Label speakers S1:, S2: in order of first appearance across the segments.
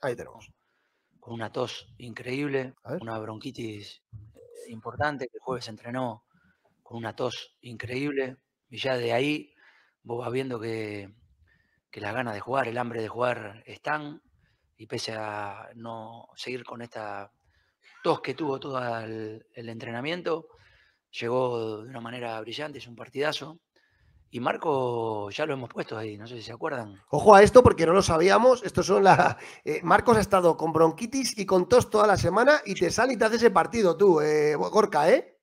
S1: Ahí tenemos. Con una tos increíble, una bronquitis eh, importante, que el jueves entrenó con una tos increíble. Y ya de ahí vos vas viendo que, que las ganas de jugar, el hambre de jugar están. Y pese a no seguir con esta tos que tuvo todo el entrenamiento, llegó de una manera brillante, es un partidazo. Y Marco ya lo hemos puesto ahí, no sé si se acuerdan.
S2: Ojo a esto porque no lo sabíamos. Estos son la. Eh, Marcos ha estado con bronquitis y con tos toda la semana y te sale y te hace ese partido tú, eh, Gorka,
S3: ¿eh?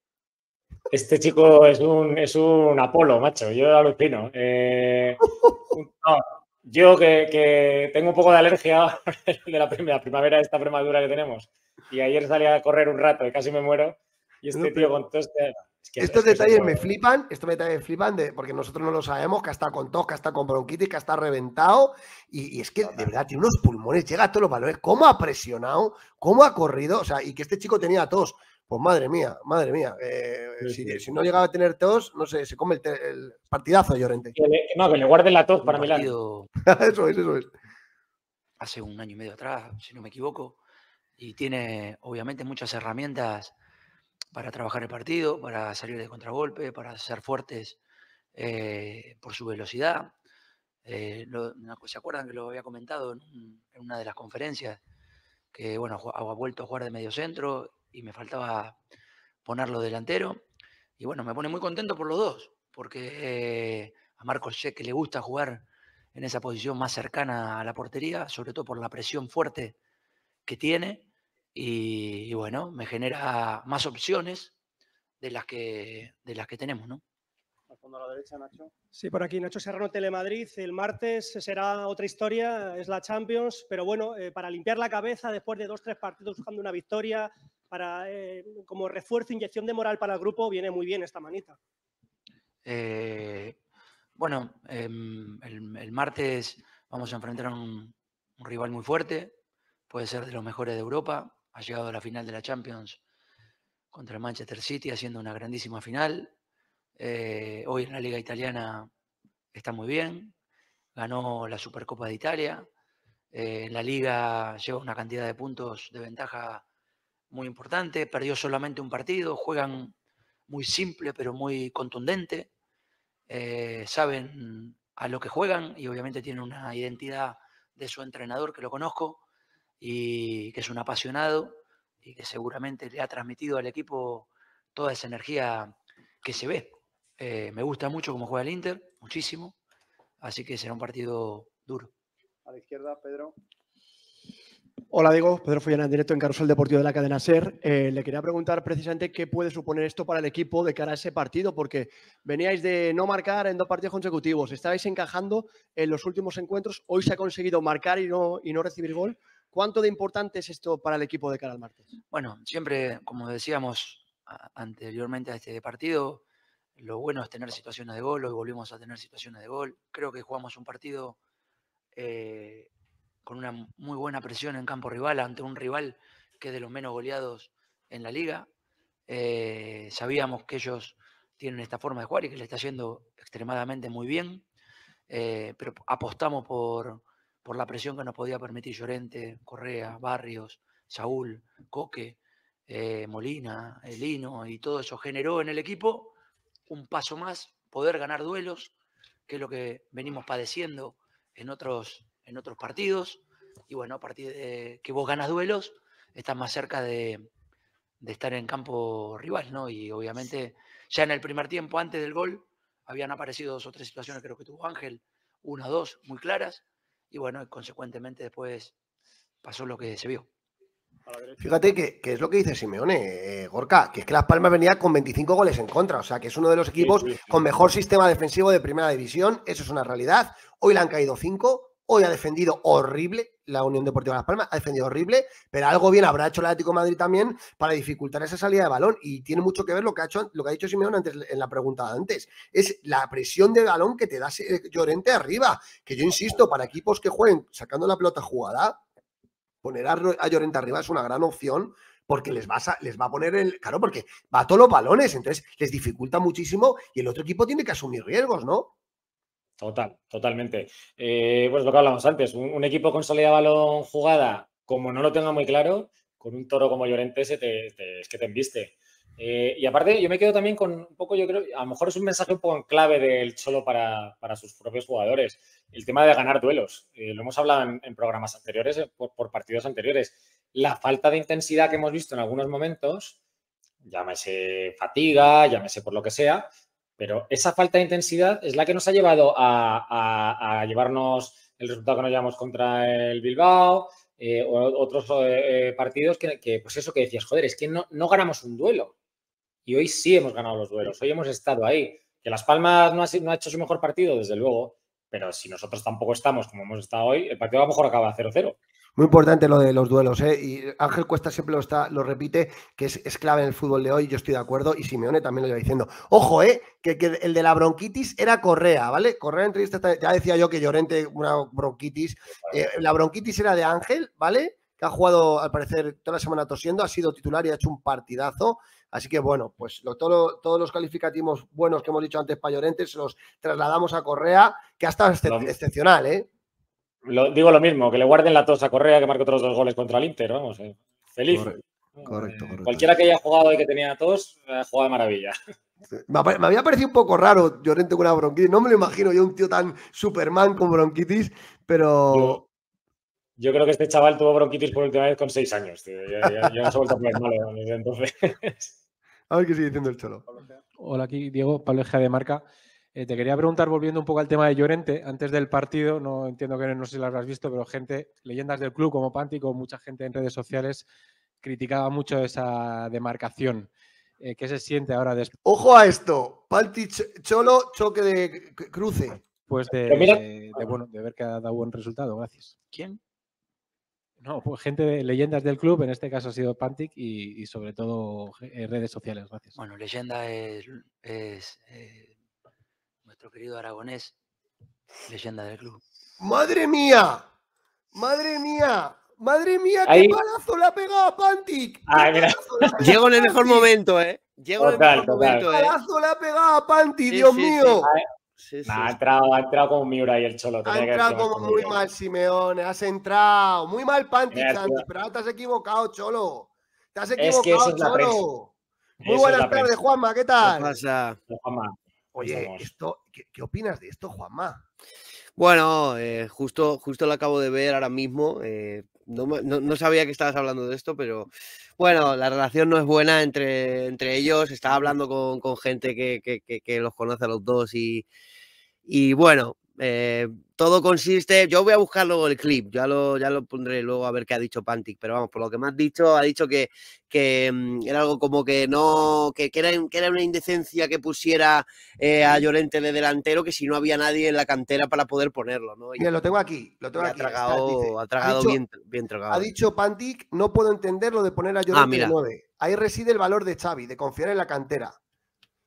S3: Este chico es un, es un Apolo, macho. Yo alucino. Eh, yo que, tengo un poco de alergia de la, primera, primavera, esta premadura que tenemos. Y ayer salí a correr un rato y casi me muero. Y este tío con tos. Estos detalles me
S2: flipan, estos detalles me flipan porque nosotros no lo sabemos, que está con tos, que está con bronquitis, que está reventado. Y, es que de verdad tiene unos pulmones, llega a todos los valores. ¿Cómo ha presionado? ¿Cómo ha corrido? O sea, y que este chico tenía tos. Pues madre mía, madre mía. Eh, si, no llegaba a tener tos, no sé, se come el, partidazo Llorente.
S1: no, que le guarden la tos para Milán. eso es, eso es. Hace un año y medio atrás, si no me equivoco. Y tiene, obviamente, muchas herramientas para trabajar el partido, para salir de contragolpe, para ser fuertes eh, por su velocidad. Eh, ¿Se acuerdan que lo había comentado en, una de las conferencias? Que bueno, ha vuelto a jugar de medio centro y me faltaba ponerlo delantero. Y bueno, me pone muy contento por los dos, porque eh, a Marcos sé que le gusta jugar en esa posición más cercana a la portería, sobre todo por la presión fuerte que tiene y, bueno, me genera más opciones de las que, de las que tenemos, ¿no?
S2: Al fondo a la derecha, Nacho. Sí, por aquí, Nacho Serrano, Telemadrid. El martes será otra historia, es la Champions, pero bueno, eh, para limpiar la cabeza después de dos, tres partidos buscando una victoria, para eh, como refuerzo, inyección de moral para el grupo, viene muy bien esta manita.
S1: Eh, bueno, em, el, martes vamos a enfrentar a un rival muy fuerte, puede ser de los mejores de Europa, ha llegado a la final de la Champions contra el Manchester City haciendo una grandísima final. Eh, hoy en la Liga Italiana está muy bien, ganó la Supercopa de Italia, eh, en la Liga lleva una cantidad de puntos de ventaja muy importante, perdió solamente un partido, juegan muy simple pero muy contundente, eh, saben a lo que juegan y obviamente tienen una identidad de su entrenador que lo conozco, y que es un apasionado y que seguramente le ha transmitido al equipo toda esa energía que se ve. Eh, me gusta mucho cómo juega el Inter, muchísimo, así que será un partido duro.
S3: A la izquierda, Pedro.
S2: Hola, Diego. Pedro Follana, en directo en Carrusel Deportivo de la cadena SER. Eh, le quería preguntar
S1: precisamente qué puede
S2: suponer esto para el equipo de cara a ese partido, porque veníais de no marcar en dos partidos consecutivos, estabais encajando en los últimos encuentros, hoy se ha conseguido marcar y no recibir gol.
S1: ¿Cuánto de importante es esto para el equipo de cara martes? Bueno, siempre, como decíamos anteriormente a este partido, lo bueno es tener situaciones de gol, hoy volvimos a tener situaciones de gol. Creo que jugamos un partido eh, con una muy buena presión en campo rival ante un rival que es de los menos goleados en la liga. Eh, sabíamos que ellos tienen esta forma de jugar y que le está yendo extremadamente muy bien, eh, pero apostamos por, por la presión que nos podía permitir Llorente, Correa, Barrios, Saúl, Coque, eh, Molina, Elino eh, y todo eso generó en el equipo un paso más, poder ganar duelos, que es lo que venimos padeciendo en otros, en otros partidos. Y bueno, a partir de que vos ganas duelos, estás más cerca de, de estar en campo rival, ¿no? Y obviamente ya en el primer tiempo, antes del gol, habían aparecido dos o tres situaciones, creo que tuvo Ángel, una o dos muy claras, y bueno, consecuentemente después pasó lo que se vio. Fíjate
S2: que, es lo que dice Simeone, eh, Gorka, que es que Las Palmas venía con 25 goles en contra, o sea que es uno de los equipos con mejor sistema defensivo de primera división, eso es una realidad. Hoy le han caído 5, hoy ha defendido horrible, la Unión Deportiva de Las Palmas ha defendido horrible, pero algo bien habrá hecho el Atlético Madrid también para dificultar esa salida de balón. Y tiene mucho que ver lo que ha hecho, lo que ha dicho Simeón antes en la pregunta de antes. Es la presión de balón que te da eh, Llorente arriba. Que yo insisto, para equipos que jueguen sacando la pelota jugada, poner a, Llorente arriba es una gran opción porque les, vas a, les va a poner el. Claro, porque va a todos los balones, entonces les dificulta muchísimo y el otro equipo tiene que asumir riesgos, ¿no?
S3: Total, totalmente. pues lo que hablamos antes, un, equipo equipo consolidado balón jugada, como no lo tenga muy claro, con un toro como Llorente se te, es que te enviste. Eh, y aparte, yo me quedo también con un poco, yo creo, a lo mejor es un mensaje un poco en clave del Cholo para, sus propios jugadores, el tema de ganar duelos. Eh, lo hemos hablado en, programas anteriores, por, por, partidos anteriores. La falta de intensidad que hemos visto en algunos momentos, llámese fatiga, llámese por lo que sea, pero esa falta de intensidad es la que nos ha llevado a, llevarnos el resultado que nos llevamos contra el Bilbao eh, o otros eh, eh, partidos que, pues eso que decías, joder, es que no, ganamos un duelo. Y hoy sí hemos ganado los duelos, hoy hemos estado ahí. Que Las Palmas no ha, no ha hecho su mejor partido, desde luego, pero si nosotros tampoco estamos como hemos estado hoy, el partido a lo mejor acaba 0-0.
S2: Muy importante lo de los duelos, ¿eh? Y Ángel Cuesta siempre lo, está, lo repite, que es, clave en el fútbol de hoy, yo estoy de acuerdo, y Simeone también lo iba diciendo. Ojo, ¿eh? Que, el de la bronquitis era Correa, ¿vale? Correa entrevista, ya decía yo que Llorente, una bronquitis. Eh, la bronquitis era de Ángel, ¿vale? Que ha jugado, al parecer, toda la semana tosiendo, ha sido titular y ha hecho un partidazo. Así que bueno, pues lo, todo, todos los calificativos buenos que hemos dicho antes para Llorente se los trasladamos a Correa,
S3: que ha estado excepcional, ¿eh? digo lo mismo, que le guarden la tos a Correa que marcó otros dos goles contra el Inter, vamos. Eh, feliz. Correcto, correcto, Cualquiera que haya jugado y que tenía tos, ha eh, jugado de maravilla.
S2: Me, había parecido un poco raro Llorente con una bronquitis. No me lo imagino yo un tío tan Superman con bronquitis, pero.
S3: Yo, creo que este chaval tuvo bronquitis por última vez con seis años, tío. Ya, no se vuelto a poner entonces. a ver qué sigue diciendo el cholo. Hola, aquí Diego, Pablo Ejea de Marca. Eh, te quería preguntar, volviendo un poco al tema de Llorente, antes del partido, no entiendo que no sé si lo habrás visto, pero gente, leyendas del club como o mucha gente en redes sociales criticaba mucho esa demarcación. Eh, ¿Qué
S2: se siente ahora después? Ojo a esto, pantic Cholo, choque de cruce.
S3: Pues de, bueno, de ver que ha dado buen resultado, gracias. ¿Quién? No, pues gente de leyendas del club, en este caso ha sido Pantic y, sobre todo eh, redes sociales, gracias.
S1: Bueno, leyenda es nuestro querido aragonés, leyenda del club. ¡Madre mía!
S2: ¡Madre mía! ¡Madre mía! ¡Qué balazo le ha pegado Pantic!
S1: Llego en el mejor momento, ¿eh?
S2: Llego en el mejor momento. ¡Qué balazo le ha pegado a Pantic, Dios mío!
S3: Ah, ha, entrado, ha, entrado, como Miura y el Cholo. Ha entrado como muy
S2: mal, Simeone. Has entrado. Muy mal, Panti, pero ahora te has equivocado, Cholo. Te has equivocado, Cholo. Muy buenas tardes, Juanma. ¿Qué tal? ¿Qué pasa? Juanma. Oye, esto, ¿qué, opinas de esto, Juanma?
S4: Bueno, eh, justo, justo lo acabo de ver ahora mismo. Eh, no, sabía que estabas hablando de esto, pero bueno, la relación no es buena entre, entre ellos. Estaba hablando con, gente que, que, los conoce a los dos y, y bueno, eh, todo consiste. Yo voy a buscar luego el clip, ya lo, ya lo pondré luego a ver qué ha dicho Pantic, pero vamos, por lo que me has dicho, ha dicho que, que mm, era algo como que no, que, era, una indecencia que pusiera eh, a Llorente de delantero, que si no había nadie en la cantera para poder ponerlo, ¿no?
S2: lo tengo aquí, lo tengo aquí. Ha
S4: tragado, bien, bien tragado.
S2: Ha ¿eh? dicho Pantic, no puedo entender lo de poner a ah, Llorente de Ahí reside el valor de Xavi, de confiar en la cantera.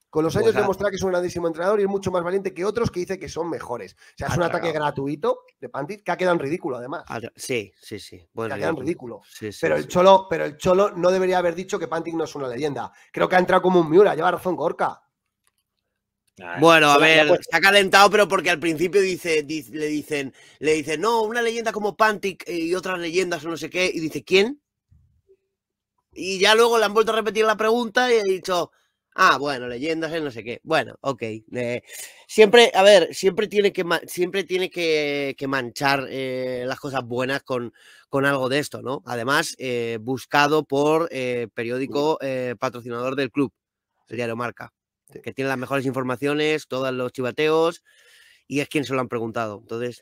S2: Con los pues años demostrar que es un grandísimo entrenador y es mucho más valiente que otros que dice que son mejores. O sea, es ah, un ataque gratuito de Pantic que ha quedado en ridículo, además. Sí,
S4: sí, sí. ha quedado en ridículo. pero, el
S2: Cholo, pero el Cholo no debería haber dicho que Pantic no es una leyenda. Creo que ha entrado como un Miura, lleva razón Gorka.
S4: Ah, bueno, a ver, pues.
S2: se ha calentado, pero porque al principio
S4: dice, le dicen, le dicen, no, una leyenda como Pantic eh, y otras leyendas o no sé qué, y dice, ¿quién? Y ya luego le han vuelto a repetir la pregunta y ha dicho, Ah, bueno, leyendas en no sé qué. Bueno, ok. Eh, siempre, a ver, siempre tiene que, siempre tiene que, manchar eh, las cosas buenas con, con algo de esto, ¿no? Además, eh, buscado por periódico patrocinador del club, el diario Marca, que tiene las mejores informaciones, todos los chivateos, y es quien se lo han preguntado. Entonces.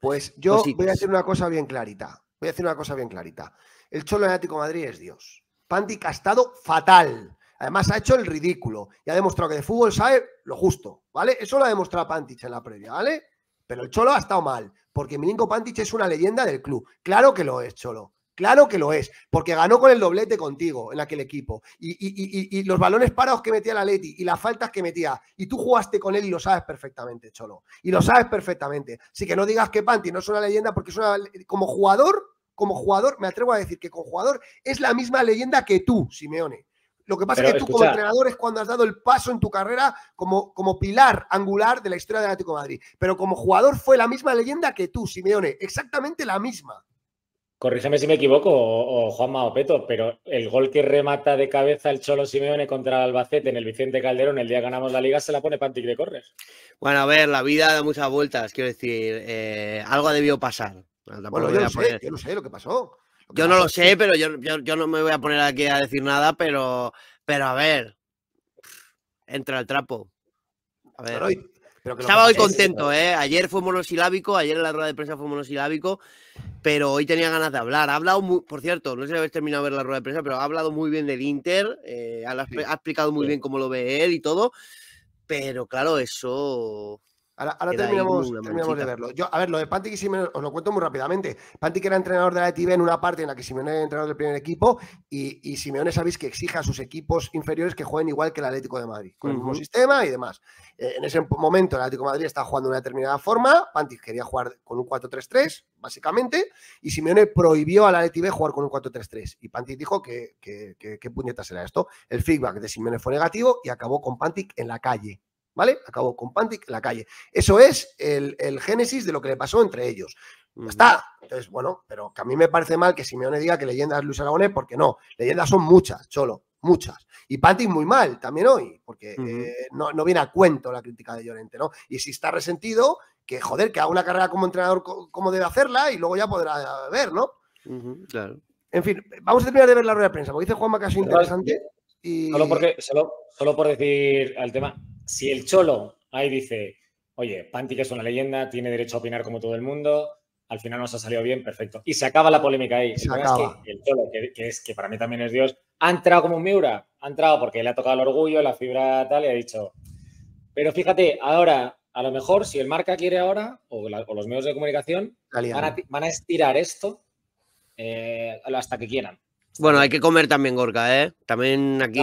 S4: Pues, pues yo
S2: voy a hacer una cosa bien clarita. Voy a hacer una cosa bien clarita. El Cholo Atlético de Madrid es Dios. Pandi estado fatal. Además, ha hecho el ridículo y ha demostrado que de fútbol sabe lo justo, ¿vale? Eso lo ha demostrado Pantich en la previa, ¿vale? Pero el Cholo ha estado mal, porque Milinko Pantich es una leyenda del club. Claro que lo es, Cholo. Claro que lo es, porque ganó con el doblete contigo en aquel equipo. Y, los balones parados que metía la Leti y las faltas que metía. Y tú jugaste con él y lo sabes perfectamente, Cholo. Y lo sabes perfectamente. Así que no digas que Panti no es una leyenda, porque es una, como jugador, como jugador, me atrevo a decir que como jugador es la misma leyenda que tú, Simeone. Lo que pasa es que tú como entrenador es cuando has dado el paso en tu carrera como, como pilar angular de la historia de Atlético de Madrid. Pero como jugador fue la misma leyenda que tú, Simeone, exactamente la misma.
S3: Corrígeme si me equivoco, o, Juanma pero el gol que remata de cabeza el Cholo Simeone contra el Albacete en el Vicente Calderón el día que ganamos la liga se la pone Pantic de Corres. Bueno, a ver, la vida da muchas vueltas,
S4: quiero decir, eh, algo ha debido pasar. Bueno, yo, no sé, yo no
S2: sé lo que pasó. Yo no lo sé, pero yo,
S4: no me voy a poner aquí a decir nada, pero, pero a ver, entra el trapo. A ver. Estaba hoy contento, eh, ¿eh? Ayer fue monosilábico, ayer en la rueda de prensa fue monosilábico, pero hoy tenía ganas de hablar. Ha hablado, muy, por cierto, no sé si habéis terminado de ver la rueda de prensa, pero ha hablado muy bien del Inter, eh, ha, explicado muy bien
S2: cómo lo ve él y todo, pero claro, eso Ahora, terminamos, de verlo. Yo, a ver, lo de Pantic y Simeone, os lo cuento muy rápidamente. Pantic era entrenador de la ETV en una parte en la que Simeone era entrenador del primer equipo y, Simeone sabéis que exige a sus equipos inferiores que jueguen igual que el Atlético de Madrid, con el mismo sistema y demás. Eh, en ese momento el Atlético de Madrid estaba jugando de una determinada forma, Pantic quería jugar con un 4-3-3, básicamente, y Simeone prohibió a la jugar con un 4-3-3. Y Pantic dijo que qué puñetas era esto. El feedback de Simeone fue negativo y acabó con Pantic en la calle. ¿vale? Acabó con Pantic en la calle. Eso es el, génesis de lo que le pasó entre ellos. Está. Entonces, bueno, pero que a mí me parece mal que Simeone diga que Leyendas, es Luis Aragonés, porque no, leyendas son muchas, Cholo, muchas. Y Pantic muy mal también hoy, porque eh, no, viene a cuento la crítica de Llorente, ¿no? Y si está resentido, que joder, que haga una carrera como entrenador como debe hacerla y luego ya podrá ver, ¿no? claro. En fin, vamos a terminar de ver la rueda de prensa, porque dice Juan Macaso interesante.
S3: y... solo, porque, solo, solo por decir al tema, si el Cholo ahí dice, oye, Panti que es una leyenda, tiene derecho a opinar como todo el mundo, al final nos ha salido bien, perfecto. Y se acaba la polémica ahí. Se acaba. que el Cholo, que, es, que para mí también es Dios, ha entrado como un Miura, ha entrado porque le ha tocado el orgullo, la fibra tal, y ha dicho. Pero fíjate, ahora, a lo mejor, si el marca quiere ahora, o, los medios de comunicación, van a, estirar esto eh, hasta que quieran.
S4: Bueno, hay que comer también, Gorka, ¿eh? También aquí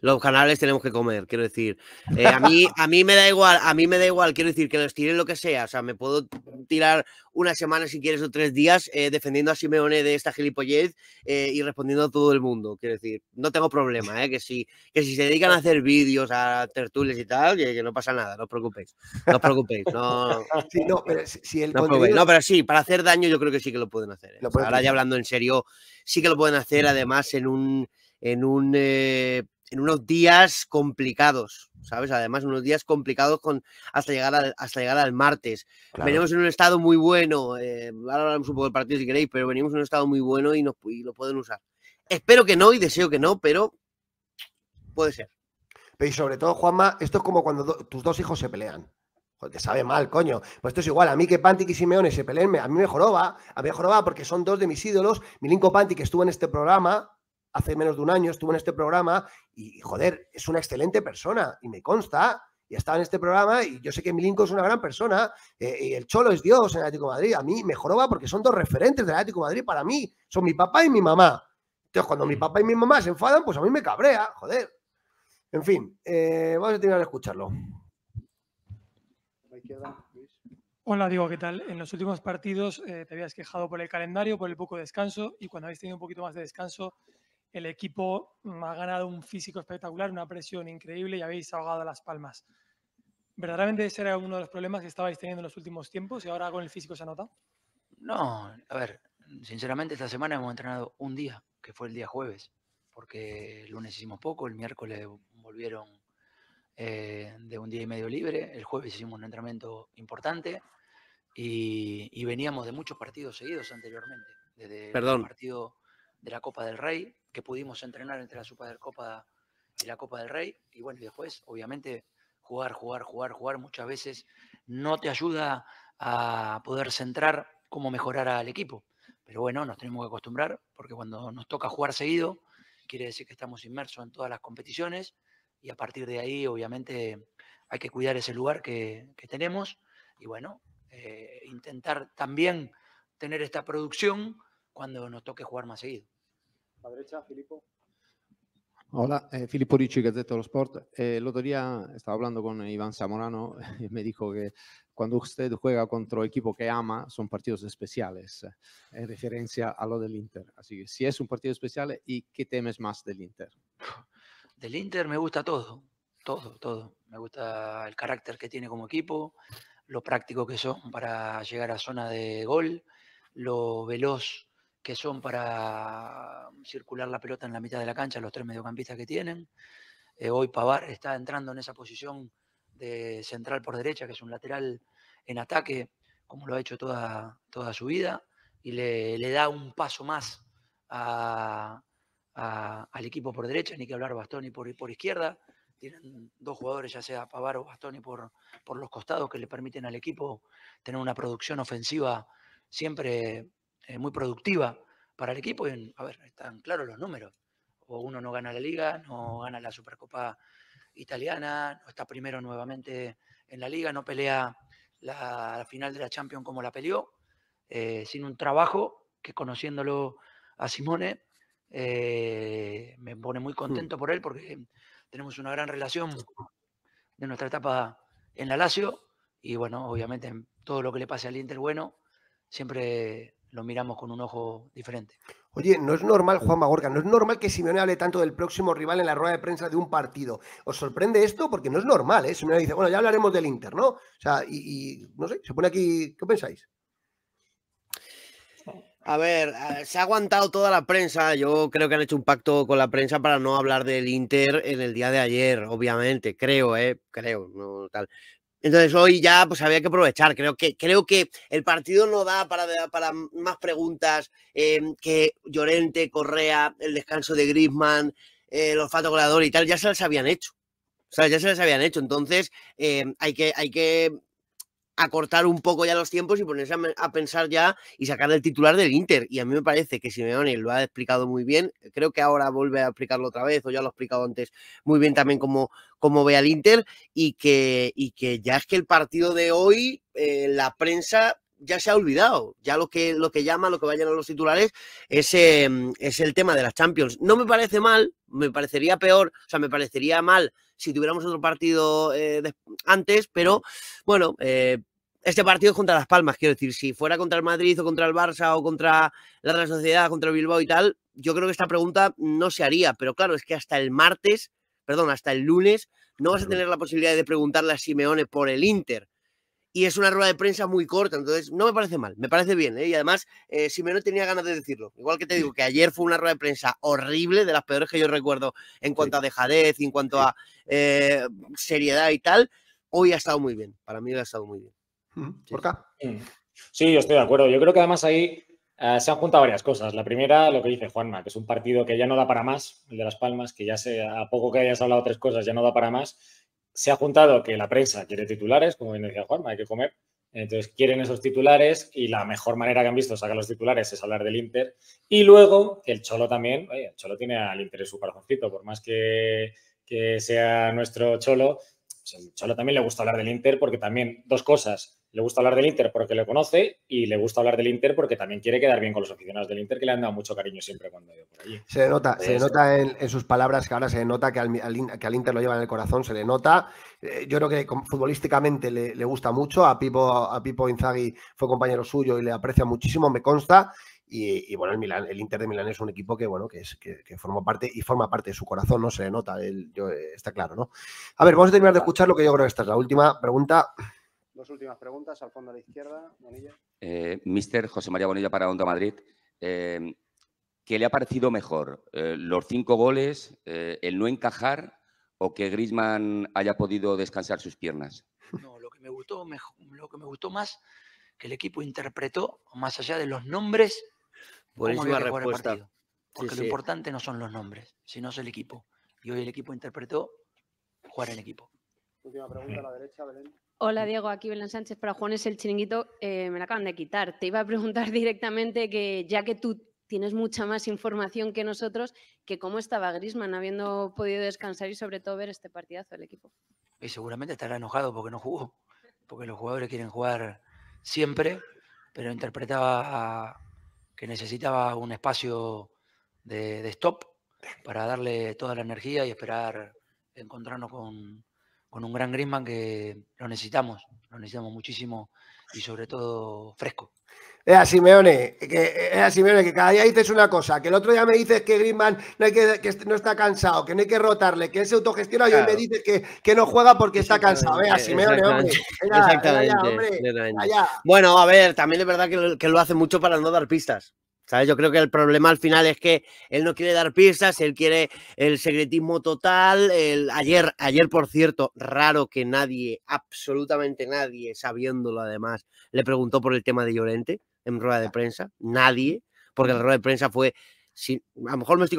S4: los canales tenemos que comer, quiero decir. Eh, a, mí, a mí me da igual, a mí me da igual, quiero decir, que los tiren lo que sea. O sea, me puedo tirar una semana si quieres o tres días eh, defendiendo a Simeone de esta gilipollez eh, y respondiendo a todo el mundo. Quiero decir, no tengo problema, que, si, que si se dedican a hacer vídeos, a tertulias y tal, que, no pasa nada, no os preocupéis. No os preocupéis. No,
S2: no, pero,
S4: sí, para hacer daño yo creo que sí que lo pueden hacer. ahora ya hablando en serio, sí que lo pueden hacer además en un eh, en, unos días complicados, ¿sabes? Además, unos días complicados con, hasta, llegar al, hasta llegar al martes. Venimos en un estado muy bueno, eh, ahora hablamos un poco del partido si queréis, pero venimos en un estado muy bueno y,
S2: nos, lo pueden usar. Espero que no y deseo que no, pero puede ser. y sobre todo, Juanma, esto es como cuando tus dos hijos se pelean. Te sabe mal, coño. Pues esto es igual. A mí que Pantic y Simeone se peleen, a mí me joroba. A mí me joroba porque son dos de mis ídolos. Milinko Pantic estuvo en este programa hace menos de un año estuvo en este programa y, joder, es una excelente persona y me consta y estaba en este programa y yo sé que Milinko es una gran persona eh, y el Cholo es Dios en el Atlético Madrid. A mí me joroba porque son dos referentes del Atlético Madrid para mí. Son mi papá y mi mamá. Entonces, cuando mi mm. papá y mi mamá se enfadan, pues a mí me cabrea, joder. En fin, eh, vamos a terminar de escucharlo.
S3: Hola, Diego, ¿qué tal? En los últimos partidos eh, te habías quejado por el calendario, por el poco descanso y cuando habéis tenido un poquito más de descanso el equipo mm, ha ganado un físico espectacular, una presión increíble y habéis ahogado las palmas. ¿Verdaderamente ese era uno de los problemas que estabais teniendo en los últimos tiempos y ahora con el físico se ha notado? No,
S1: a ver, sinceramente esta semana hemos entrenado un día, que fue el día jueves, porque el lunes hicimos poco, el miércoles volvieron eh, de un día y medio libre, el jueves hicimos un entrenamiento importante y, veníamos de muchos partidos seguidos anteriormente, desde Perdón. el partido de la Copa del Rey, que pudimos entrenar entre la Supercopa y la Copa del Rey. Y bueno, después, obviamente, jugar, jugar, jugar, jugar muchas veces no te ayuda a poder centrar cómo mejorar al equipo. Pero bueno, nos tenemos que acostumbrar, porque cuando nos toca jugar seguido, quiere decir que estamos inmersos en todas las competiciones y a partir de ahí, obviamente, hay que cuidar ese lugar que, tenemos y bueno, eh, intentar también tener esta producción cuando nos toque jugar más seguido. La derecha, Filippo.
S2: Hola, eh, Filippo Ricci, Gazzetta dello Sport. Eh, el otro día estaba hablando con Iván Zamorano y me dijo que cuando usted juega contra equipo que ama, son partidos especiales, eh, en referencia a lo del Inter.
S3: Así que si es un partido especial, ¿y qué temes más del Inter?
S1: Del Inter me gusta todo, todo, todo. Me gusta el carácter que tiene como equipo, lo práctico que son para llegar a zona de gol, lo veloz que son para circular la pelota en la mitad de la cancha, los tres mediocampistas que tienen. Eh, hoy Pavar está entrando en esa posición de central por derecha, que es un lateral en ataque, como lo ha hecho toda, toda su vida, y le, da un paso más al equipo por derecha, ni que hablar Bastoni por, por izquierda. Tienen dos jugadores, ya sea Pavar o Bastoni, por, por los costados que le permiten al equipo tener una producción ofensiva siempre muy productiva para el equipo. Y, a ver, están claros los números. O uno no gana la liga, no gana la Supercopa italiana, no está primero nuevamente en la liga, no pelea la, final de la Champions como la peleó, eh, sin un trabajo que conociéndolo a Simone eh, me pone muy hmm. contento por él porque tenemos una gran relación de nuestra etapa en la Lazio y bueno, obviamente todo lo que le pase al Inter bueno siempre lo miramos con un ojo diferente.
S2: Oye, no es normal, Juan Magorca, no es normal que Simeone hable tanto del próximo rival en la rueda de prensa de un partido. ¿Os sorprende esto? Porque no es normal, ¿eh? Simeone dice, bueno, ya hablaremos del Inter, ¿no? O sea, y, y no sé, se pone aquí, ¿qué pensáis?
S4: A ver, eh, se ha aguantado toda la prensa. Yo creo que han hecho un pacto con la prensa para no hablar del Inter en el día de ayer, obviamente, creo, ¿eh? Creo, no tal. Entonces hoy ya pues había que aprovechar. Creo que, creo que el partido no da para, para más preguntas em, que Llorente, Correa, el descanso de Griezmann, eh, el olfato goleador y tal. Ya se las habían hecho. O sea, ya se las habían hecho. Entonces em, hay, que, hay que cortar un poco ya los tiempos y ponerse a, pensar ya y sacar el titular del Inter. Y a mí me parece que Simeone lo ha explicado muy bien. Creo que ahora vuelve a explicarlo otra vez, o ya lo ha explicado antes muy bien también cómo, ve al Inter. Y que, y que ya es que el partido de hoy, eh, la prensa ya se ha olvidado. Ya lo que, lo que llama, lo que vayan a los titulares, es, eh, es el tema de las Champions. No me parece mal, me parecería peor, o sea, me parecería mal si tuviéramos otro partido eh, antes, pero bueno, eh, este partido es contra Las Palmas, quiero decir, si fuera contra el Madrid o contra el Barça o contra la Real Sociedad, contra Bilbao y tal, yo creo que esta pregunta no se haría, pero claro, es que hasta el martes, perdón, hasta el lunes, no vas a tener la posibilidad de preguntarle a Simeone por el Inter. Y es una rueda de prensa muy corta, entonces no me parece mal, me parece bien. ¿eh? Y además, eh, Simeone tenía ganas de decirlo. Igual que te digo que ayer fue una rueda de prensa horrible, de las peores que yo recuerdo en cuanto a dejadez, en cuanto a
S3: eh, seriedad y tal. Hoy ha estado muy bien, para mí ha estado muy bien. ¿Por mm. Sí, yo estoy de acuerdo. Yo creo que además ahí eh, se han juntado varias cosas. La primera, lo que dice Juanma, que es un partido que ya no da para más, el de Las Palmas, que ya se, a poco que hayas hablado tres cosas, ya no da para más. Se ha juntado que la prensa quiere titulares, como bien decía Juanma, hay que comer. Entonces quieren esos titulares y la mejor manera que han visto sacar los titulares es hablar del Inter. Y luego que el Cholo también, oye, el Cholo tiene al Inter su corazoncito, por más que, que sea nuestro Cholo, pues el Cholo también le gusta hablar del Inter porque también dos cosas le gusta hablar del Inter porque lo conoce y le gusta hablar del Inter porque también quiere quedar bien con los aficionados del Inter que le han dado mucho cariño siempre cuando ha ido
S2: por allí. Se nota, nota en, sus palabras que ahora se nota que al, Inter lo lleva en el corazón, se le nota. Eh, yo creo que futbolísticamente le, gusta mucho. A Pipo, a Pipo Inzaghi fue compañero suyo y le aprecia muchísimo, me consta. Y, bueno, el, Inter de Milán es un equipo que, bueno, que, es, que, formó parte y forma parte de su corazón, no se nota, eh, está claro, ¿no? A ver, vamos a terminar de escuchar lo que yo creo que esta es la última pregunta Dos últimas preguntas al fondo de la izquierda, Bonilla. Eh, mister José María Bonilla para Onda Madrid. Eh, ¿Qué le ha parecido mejor? Eh, ¿Los cinco goles, el no encajar o que Grisman haya podido descansar sus piernas? No,
S1: lo que me gustó, mejor, lo que me gustó más que el equipo interpretó, más allá de los nombres,
S2: a jugar El partido.
S1: Porque lo importante no son los nombres, sino es el equipo. Y hoy el equipo interpretó jugar el equipo. Última pregunta a la
S2: derecha, Belén.
S4: Hola mm. Diego, aquí Belén Sánchez para Juanes el Chiringuito. Eh, me la acaban de quitar. Te iba a preguntar directamente que ya que tú tienes mucha más información que nosotros, que cómo estaba Grisman habiendo podido descansar y sobre todo ver este partidazo del equipo.
S1: Y seguramente estará enojado porque no jugó, porque los jugadores quieren jugar siempre, pero interpretaba que necesitaba un espacio de stop para darle toda la energía y esperar encontrarnos con, con un gran Griezmann que lo necesitamos, lo necesitamos muchísimo y sobre todo fresco.
S2: Vea, Simeone, que, eh, es que cada día dices una cosa, que el otro día me dices que Griezmann no, hay que, no está cansado, que no hay que rotarle, que él se autogestiona y hoy me dices que, que, no juega porque está cansado. Vea, Simeone, hombre. Exactamente.
S4: Bueno, a ver, también es verdad que, que lo hace mucho para no dar pistas. ¿Sabes? Yo creo que el problema al final es que él no quiere dar pistas, él quiere el secretismo total. El... Ayer, ayer, por cierto, raro que nadie, absolutamente nadie, sabiéndolo además, le preguntó por el tema de Llorente en rueda de ah. prensa. Nadie, porque la rueda de prensa fue, a lo mejor me estoy